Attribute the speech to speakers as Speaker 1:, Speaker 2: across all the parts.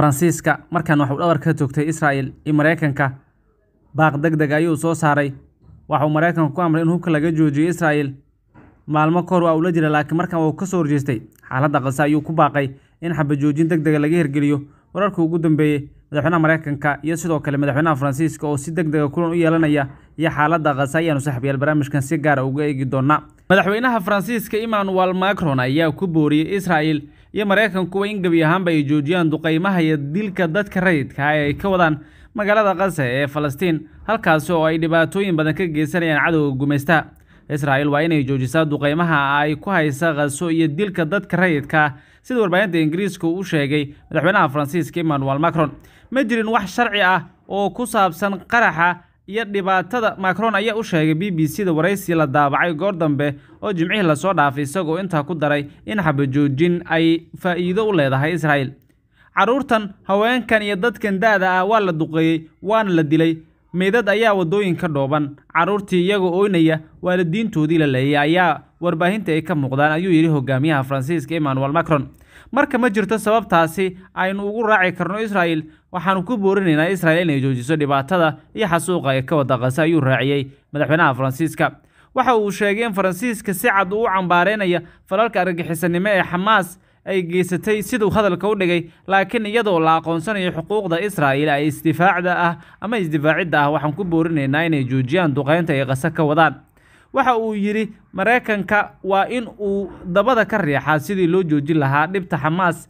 Speaker 1: faransiiska markaan waxuu dhabar ka toogtay israa'il iyo maraykanka baaq deg deg ayuu soo saaray waxauu maraykanka ku amray in hubka laga joojiyo israa'il maalmo kahor hor waa uula jira laakiin markaan wuu ka soo horjeestay xaaladda qase ayuu ku baaqay in xabajoojin deg dega laga hirgeliyo wararkii ugu dambeeyey madaxweynaha maraykanka iyo sidoo kale madaxweynaha faransiiska oo si deg dega ah kulan u yeelanaya iyo xaaladda qase ayaanu saaxiibyaal barnaamijkan si gaara ah uga eegi doonnaa madaxweynaha faransiiska emmanuel macron ayaa ku booriyey israa'il iyo maraykankuwa in gebi ahaanba ay joojiyaan duqaymaha iyo dilka dadka rayidkaah ee ay ka wadaan magaalada khase ee falastiin halkaasi oo ay dhibaatooyin badan ka geysanayaan cadowga gumaysta israa'il waa inay joojisaa duqaymaha ay ku haysa khaso iyo dilka dadka rayidka ah sida warbaahinta ingiriiska u sheegay madaxweynaha faransiiska emmanuel macron ma jirin wax sharci ah oo ku saabsan qaraxa iyo dhibaatada macron ayaa u sheegay b b c da waraysi la daabacay goor dambe oo jimcihii lasoo dhaafay isagoo intaa ku daray in xabajoojin ay faa'iido u leedahay israa'el carruurtan haweenkan iyo dadkan da-da ah waa la duqeeyey waana la dilay meydad ayaa waddooyinka dhooban carruurtii iyagoo oynaya waalidiintoodii la leeyay ayaa warbaahinta ay ka muuqdaan ayuu yidhi hogaamiyaha faransiiska emmanuel macron marka ma jirto sababtaasi aynu ugu raaci karno israa'il waxaannu ku boorinaynaa isra'il inay joojiso dhibaatada iyo xasuuqa ee ka wada qase ayuu raaciyey madaxweynaha faransiiska waxa uu sheegay in faransiiska si cad uu u cambaaraynaya falalka argagixisanimo ee xamaas ay geysatay siduu hadalka u dhigay laakiin iyadoo la aqoonsanayo xuquuqda israa'iil ee isdifaacda ah ama isdifaacidda ah waxaan ku boorinaynaa inay joojiyaan duqaynta ay qase ka wadaan waxa uu yidhi maraykanka waa in uu dabada ka riixaa sidii loo joojin lahaa dhibta xamaas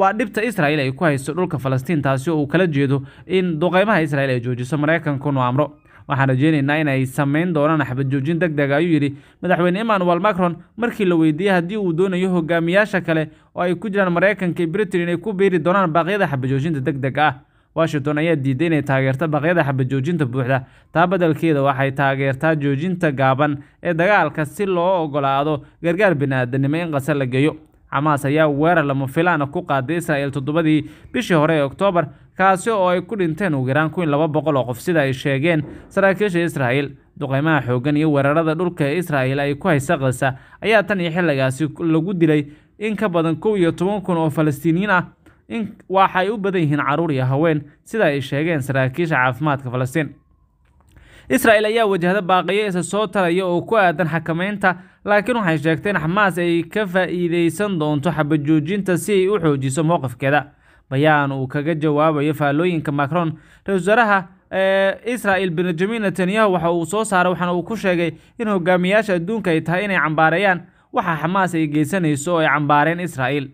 Speaker 1: waa dhibta israa'iil ay ku hayso dhulka falastiin taasi oo uu kala jeedo in duqeymaha israa'iil ay joojiso maraykankunu amro waxaan rajeynaynaa inay samayn doonaan xabajoojin deg deg ayuu yidhi madaxweyne emmanuel macron markii la weydiiyey haddii uu doonayo hogaamiyaasha kale oo ay ku jiraan maraykanka iyo britain inay ku biiri doonaan baaqyada xabajoojinta deg deg ah washington ayaa diiday inay taageerta baqyada xabajoojinta buuxda taa badalkeeda waxay taageertaa joojinta gaaban ee dagaalka si loo ogolaado gargaar bini-aadanimo in qasar la geeyo xamaas ayaa weerar lama filaana ah ku qaaday israa'il toddobadii bishii hore ee oktoobar kaasi oo ay ku dhinteen ugu yaraan kun laba boqol oo qof sida ay sheegeen saraakiisha israa'il duqeymaha xooggan iyo weerarada dhulka ee israa'il ay ku haysa qasa ayaa tan iyo xilligaasi lagu dilay in ka badan kow iyo toban kun oo falastiiniyiin ah in waxaay u badan yihiin caruur iyo haween sida ay sheegeen saraakiisha caafimaadka falastiin israa'el ayaa wajahda baaqiyo isa soo taraya oo ku aadan xakamaynta laakiin waxay sheegtay in xamaas ay ka faa'iidaysan doonto xabajoojinta si ay u xoojiso mowqifkeeda bayaan uu kaga jawaabayo faallooyinka macron ra-isul wasaaraha israel benjamin netanyahu waxa uu soo saaray waxaana uu ku sheegay in hogaamiyaasha adduunka ay tahay inay cambaareeyaan waxa xamaas ay geysanayso oo ay cambaareen israa'el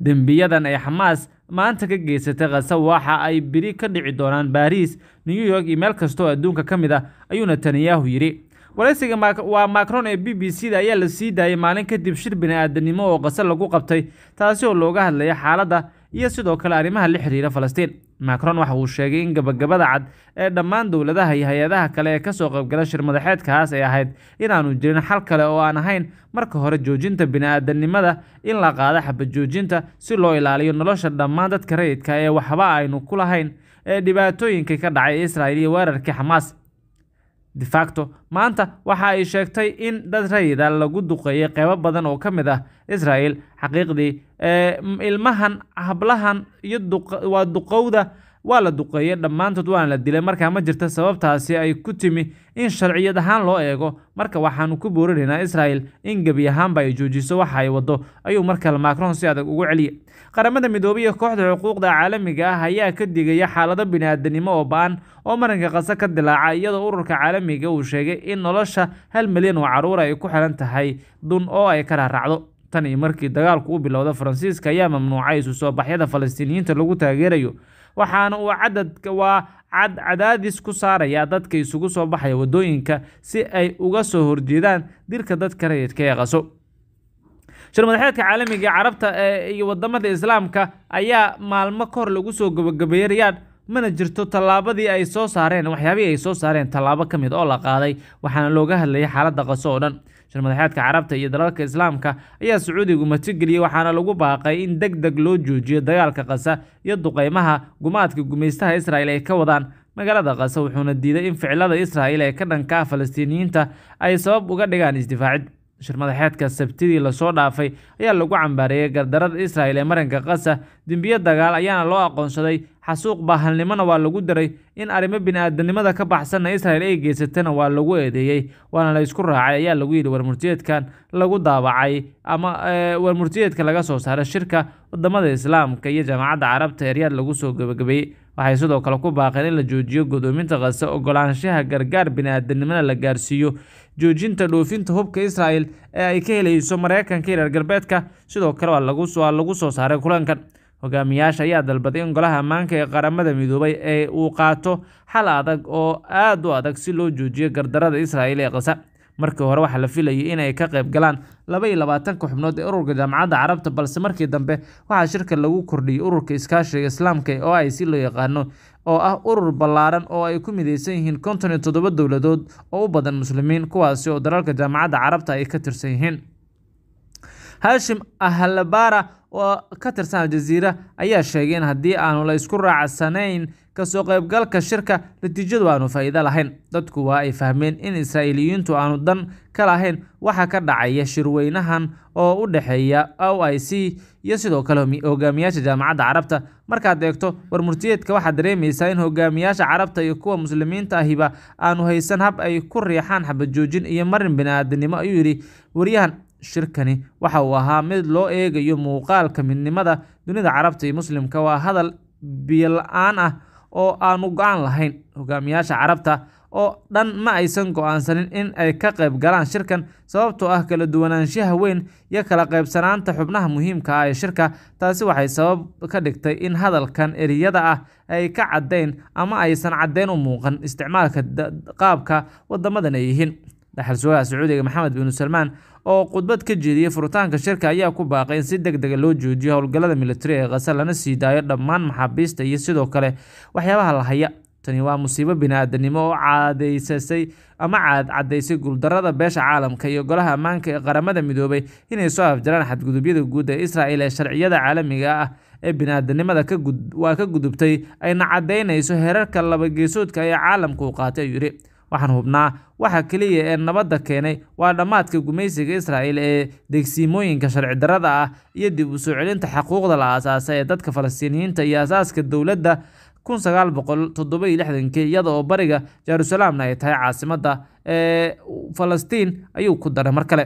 Speaker 1: dembiyadan ay xamaas maanta ka geysatay khaza waxa ay beri ka dhici doonaan baariis new york iyo meel kastooo adduunka ka mid ah ayuu netanyahu yidhi waraysiga waa macron ee b b c da ayaa la sii daayay maalin kadib shir bini-aadamnimo oo khaza lagu qabtay taasi oo looga hadlaya xaaladda iyo sidoo kale arrimaha la xiriira falastiin macron waxa uu sheegay in gabagabada cad ee dhammaan dowladaha iyo hay-adaha kale ee ka soo qaybgala shir madaxeedkaas ay ahayd inaanu jirin xal kale oo aan ahayn marka hore joojinta bini-aadanimada in la qaado xabad joojinta si loo ilaaliyo nolosha dhammaan dadka rayidka ee waxba aynu ku lahayn ee dhibaatooyinkai ka dhacay israel iyo weerarkii xamaas defacto maanta waxa ay sheegtay in dad rayida lagu duqeeyey qeybo badan oo ka mid ah israel xaqiiqdii ilmahan hablahan iyo waa duqowda waa la duqeeyey dhammaantood waana la dilay markaa ma jirta sababtaasi ay ku timi in sharciyad ahaan loo eego marka waxaannu ku boorinaynaa israa'el in gebi ahaanba ay joojiso waxa ay waddo ayuu mar markale macron si adag ugu celiyey qaramada midoobay iyo kooxda xuquuqda caalamiga ah ayaa ka digaya xaalado biniaadanimo oo ba'an oo marinka qaso ka dilaaca iyadoo ururka caalamiga uu sheegay in nolosha hal milyan oo carruur ay ku xiran tahay dun oo ay ka raaracdo tan iyo markii dagaalku u bilowda faransiiska ayaa mamnuucay isu soo baxyada falastiiniyiinta lagu taageerayo waxaana uu cadadka waa cadaadis ku saarayaa dadka isugu soo baxaya waddooyinka si ay uga soo horjeedaan dirka dadka rayidka ee qaso madaxeedka caalamiga carabta iyo wadamada islaamka ayaa maalmo ka hor lagu soo gabagabeeyey riyaad mana jirto tallaabadii ay soo saareen waxyaabihii ay soo saareen tallaabo ka mid ah oo la qaaday waxaana looga hadlayay xaaladda qaso oo dhan shirmadaxeedka carabta iyo dalalka islaamka ayaa sacuudigu matigeliyey waxaana lagu baaqay in deg deg loo joojiyo dagaalka kasa iyo duqeymaha gumaadka gumaystaha israel ay ka wadaan magaalada kasa wuxuuna diiday in ficilada israel ee ka dhankaa falastiiniyiinta ay sabab uga dhigaan isdifaacid shir madaxeedka sabtidii lasoo dhaafay ayaa lagu cambaareeyey gardarada israa'il ee marinka kasa dembiyo dagaal ayaana loo aqoonsaday xasuuq baahalnimona waa lagu daray in arrimo bini-aadanimada ka baxsanna israa'il ay geysatana waa lagu eedeeyey waana la isku raacay ayaa lagu yidhi warmurtiyeedkan lagu daabacay ama warmurtiyeedka laga soo saaray shirka waddamada islaamka iyo jaamacadda carabta eryaad lagu soo gabagabeeyey waxay sidoo kale ku baaqeen in la joojiyo godoominta khase ogolaanshaha gargaar bini biniaadanimada la gaarsiiyo joojinta dhoofinta hubka israa'el ee ay ka helayso maraykanka iyo reer galbeedka sidoo kale waa lagu soo saaray kulankan hogaamiyaasha ayaa dalbaday in golaha ammaanka ee qaramada midoobay ee uu qaato xal adag oo aad u adag si loo joojiyo gardarada israa'il ee khasa markii hore waxaa la filayay inay ka qayb galaan laba iyo labaatanka xubnood ee ururka jaamacadda carabta balse markii dambe waxaa shirka lagu kordhiyey ururka iskaashiga islaamka oo ay si loo yaqaano oo ah urur ballaaran oo ay ku midaysan yihiin konton iyo toddoba dowladood oo u badan muslimiin kuwaasi oo dalalka jaamacadda carabta ay ka tirsan yihiin haashim ahlabara oo ka tirsan aljaziira ayaa sheegay in haddii aanu la isku raacsanayn kasoo qaybgalka shirka natiijadu aanu faa'iido lahayn dadku waa ay fahmeen in israa'iiliyiintu aanu dan ka lahayn waxa ka dhacaya shirweynahan oo u dhexeeya o i c iyo sidoo kale hogaamiyaasha jaamacadda carabta markaad eegto warmurtiyeedka waxaad dareemaysaa in hogaamiyaasha carabta iyo kuwa muslimiinta ahiba aanu haysan hab ay ku riixaan xabajoojin iyo marin bini-aadinimo ayuu yidhi waryahan shirkani waxa uu ahaa mid loo eegayo muuqaalka midnimada dunida carabta iyo muslimka waa hadal biyola'aan ah oo aanu go-aan lahayn hogaamiyaasha carabta oo dhan ma aysan go-aansanin in ay ka qayb galaan shirkan sababtoo ah kala duwanaanshaha weyn iyo kala qaybsanaanta xubnaha muhiimka ah ee shirka taasi waxay sabab ka dhigtay in hadalkan eriyada ah ay ka caddayn ama aysan caddayn u muuqan isticmaalka qaabka waddamadan ay yihiin dhaxal sugaha sacuudiga maxamed binu salmaan oo khudbad ka jeediyey furitaanka shirka ayaa ku baaqay in si deg dega ah loo joojiyo howlgallada militari ee kasa lana sii daayo dhammaan maxaabiista iyo sidoo kale waxyaabaha la haya tani waa musiibo bini-aadanimo oo caadeysasay ama caad caddaysay guuldarada beesha caalamka iyo golaha ammaanka ee qaramada midoobay inay soo afjaraan xadgudubyada guud ee israa'el ee sharciyada caalamiga ah ee bini-aadanimada waa ka gudubtay ayna caddaynayso heerarka labageesoodka ee caalamku qaatay ayuu yidhi waxaan hubnaa waxa keliya ee nabadda keenay waa dhammaadka gumaysiga israa'iil ee degsiimooyinka sharci darrada ah iyo dib u soo celinta xaquuqda la aasaasay ee dadka falastiiniyiinta iyo aasaaska dowladda kun sagaal boqol toddoba iyo lixdankii iyada oo bariga jerusalemna ay tahay caasimadda ee falastiin ayuu ku daray mar kale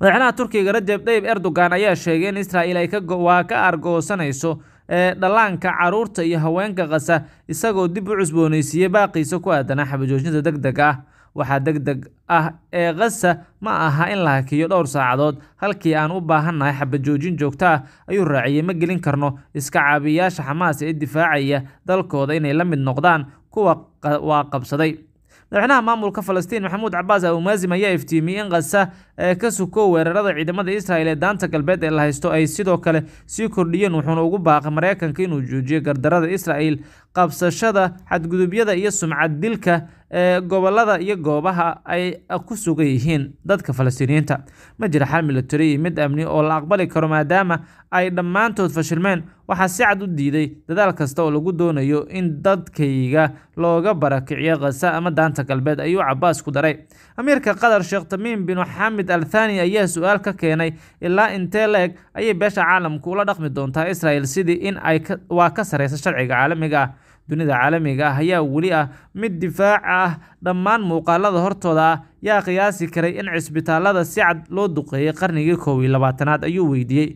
Speaker 1: madaxweynaha turkiga rajeb dayib erdogan ayaa sheegay in israa'iil ay waa ka argoosanayso ee dhallaanka caruurta iyo haweenka qasa isagoo dib u cusboonaysiiyey baaqiisa ku aadanaa xabajoojinta deg deg ah waxaa deg deg ah ee qasa ma aha in la hakiyo dhowr saacadood halkii aan u baahannahay xabajoojin joogto ah ayuu raaciyey ma gelin karno iska caabiyayaasha xamaas ee difaacaya dalkooda inay la mid noqdaan kuwa waa qabsaday madaxweynaha maamulka falastiin maxamuud cabaas awmaazim ayaa iftiimiyey in kasa ee ka sukow weerarada ciidamada israel ee daanta galbeed ee la haysto ay sidoo kale sii kordhiyeen wuxuuna ugu baaqay mareykanka inuu joojiyo gardarada israel qabsashada xadgudubyada iyo sumcad dilka ee gobollada iyo goobaha ay ku sugan yihiin dadka falastiiniyiinta ma jira xal militari iyo mid amni oo la aqbali karo maadaama ay dhammaantood fashilmeen waxaa si cad u diiday dadaal kasta oo lagu doonayo in dadkayga looga barakiciyo khasa ama daanta galbeed ayuu cabaas ku daray amiirka qatar sheekh tamiim bin xamid althani ayaa su-aal ka keenay ilaa intee la-eg ayay beesha caalamku ula dhaqmi doontaa israel sidii in ay waa ka sareysa sharciga caalamiga ah dunida caalamiga ah ayaa weli ah mid difaac ah dhammaan muuqaalada hortooda yaa qiyaasi karay in cisbitaalada si cad loo duqeeyay qarnigii koow iyo labaatanaad ayuu weydiiyey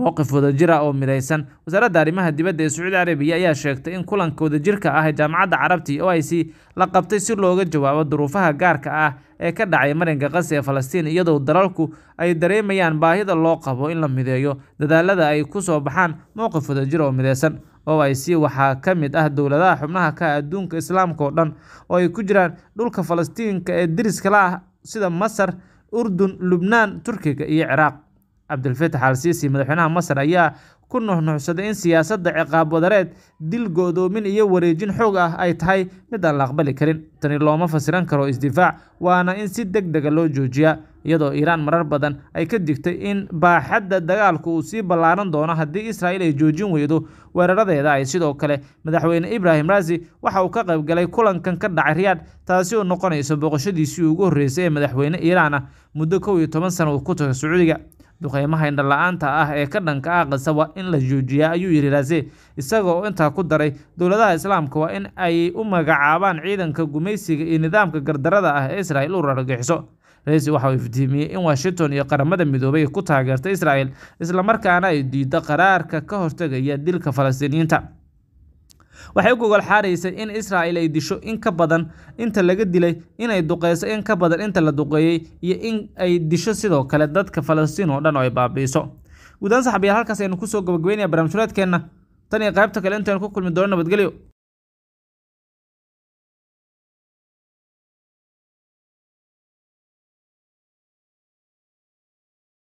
Speaker 1: mowqif wadajira ah oo midaysan wasaaradda arrimaha dibadda ee sacuudi carabiya ayaa sheegtay in kulanka wadajirka ah ee jaamacadda carabta iyo o i c la qabtay si looga jawaabo duruufaha gaarka ah ee ka dhacay marinka qase ee falastiin iyadoo dalalku ay dareemayaan baahida loo qabo in la mideeyo dadaalada ay ku soo baxaan mowqif wadajir ah oo midaysan oic waxaa ka mid ah dowladaha xubnaha ka adduunka islaamka oo dhan oo ay ku jiraan dhulka falastiinka ee deriska la ah sida masar urdun lubnaan turkiga iyo ciraaq cabdilfatax al siisi madaxweynaha masar ayaa ku nuxnuxsaday in siyaasadda ciqaab wadareed dil go'doomin iyo wareejin xoog ah ay tahay mid aan la aqbali karin tani looma fasiran karo isdifaac waana in si deg dega ah loo joojiyaa iyadoo iiraan marar badan ay ka digtay in baaxadda dagaalku uu sii ballaaran doono haddii israa'iil ay joojin weydo weeraradeeda ay sidoo kale madaxweyne ibrahim raasi waxa uu ka qaybgalay kulankan ka dhacay riyaad taasi oo noqonayso booqashadiisii ugu horreysay ee madaxweyne iiraan ah muddo kow iyo toban sana uu ku taga sacuudiga duqeymaha indhala-aanta ah ee ka dhanka ah kise waa in la joojiyaa ayuu yidhi raase isagoo intaa ku daray dowladaha islaamka waa in ay u magacaabaan ciidanka gumaysiga iyo nidaamka gardarada ah ee israa'iil u rargaxiso raisi waxa uu iftiimiyey in washington iyo qaramada midoobay ku taageerta israel islamarkaana ay diiddo qaraarka ka hortegaya dilka falastiiniyiinta waxay u gogol xaaraysay in israel ay disho in ka badan inta laga dilay inay duqeyso in ka badan inta la duqeeyey iyo in ay disho sidoo kale dadka falastiin oo dhan oo ay baabiiso guudaan saxabiyaal halkaas aynu kusoo gabagabeynaya barnaamijulaadkeenna tan iyo qaybta kale intaynu ku kulmi doono nabadgelyo